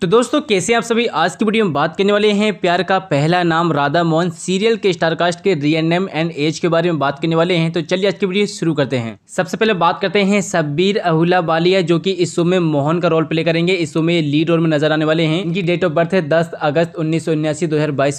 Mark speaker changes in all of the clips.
Speaker 1: तो दोस्तों कैसे आप सभी आज की वीडियो में बात करने वाले हैं प्यार का पहला नाम राधा मोहन सीरियल के स्टारकास्ट के रियल नेम एंड एज के बारे में बात करने वाले हैं तो चलिए आज की वीडियो शुरू करते हैं सबसे पहले बात करते हैं सब्बीर अहुला बालिया जो कि इस शो में मोहन का रोल प्ले करेंगे इस शो में लीड रोल में नजर आने वाले हैं इनकी डेट ऑफ बर्थ है दस अगस्त उन्नीस सौ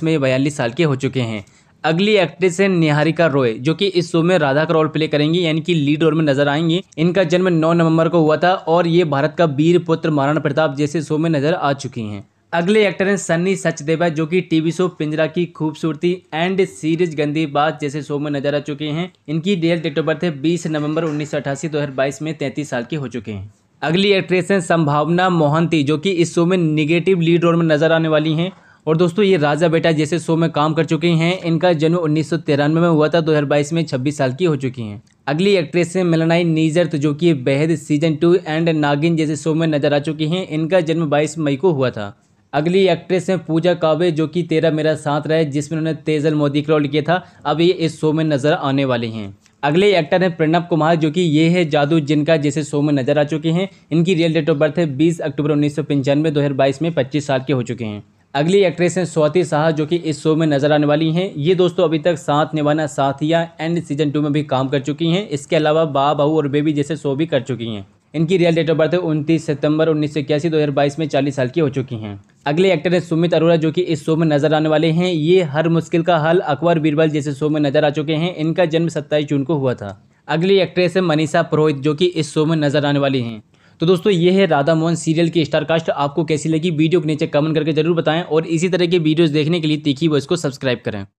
Speaker 1: में बयालीस साल के हो चुके हैं अगली एक्ट्रेस है निहारिका रॉय जो कि इस शो में राधा का रोल प्ले करेंगी यानी कि लीड रोल में नजर आएंगी इनका जन्म 9 नवंबर को हुआ था और ये भारत का वीर पुत्र महाराणा प्रताप जैसे शो में नजर आ चुकी हैं अगले एक्टर हैं सन्नी सचदेवा जो कि टीवी शो पिंजरा की खूबसूरती एंड सीरीज गंदी बात जैसे शो में नजर आ चुके हैं इनकी डेट डेट ऑफ बर्थ है बीस नवम्बर उन्नीस सौ में तैंतीस साल के हो चुके हैं अगली एक्ट्रेस हैं संभावना मोहंती जो कि इस शो में निगेटिव लीड रोल में नजर आने वाली हैं और दोस्तों ये राजा बेटा जैसे शो में काम कर चुके हैं इनका जन्म उन्नीस में हुआ था 2022 में 26 साल की हो चुकी हैं अगली एक्ट्रेस है मिलनाई नीजर्थ तो जो कि बेहद सीजन टू एंड नागिन जैसे शो में नजर आ चुकी हैं इनका जन्म 22 मई को हुआ था अगली एक्ट्रेस हैं पूजा कावे जो कि तेरा मेरा साथ रहे जिसमें उन्होंने तेजल मोदी का रोल किया था अब ये इस शो में नजर आने वाले हैं अगले एक्टर हैं प्रणब कुमार जो कि ये है जादू जिनका जैसे शो में नजर आ चुके हैं इनकी रियल डेट ऑफ बर्थ है 20 अक्टूबर उन्नीस सौ में 2022 में 25 साल के हो चुके हैं अगली एक्ट्रेस हैं स्वाति शाह जो कि इस शो में नजर आने वाली हैं ये दोस्तों अभी तक साथ निभाना साथिया एंड सीजन टू में भी काम कर चुकी हैं इसके अलावा बा बहू और बेबी जैसे शो भी कर चुकी हैं इनकी रियल डेट ऑफ बर्थ उनतीस सितंबर उन्नीस सौ इक्यासी दो हज़ार बाईस में चालीस साल की हो चुकी हैं अगले एक्टर हैं सुमित अरोरा जो कि इस शो में नजर आने वाले हैं ये हर मुश्किल का हल अकबर बीरबल जैसे शो में नजर आ चुके हैं इनका जन्म सत्ताईस जून को हुआ था अगली एक्ट्रेस है मनीषा पुरोहित जो कि इस शो में नजर आने वाली हैं तो दोस्तों ये है राधा मोहन सीरियल की स्टारकास्ट आपको कैसी लगी वीडियो को नीचे कमेंट करके जरूर बताएं और इसी तरह की वीडियोज़ देखने के लिए तीखी वॉइस को सब्सक्राइब करें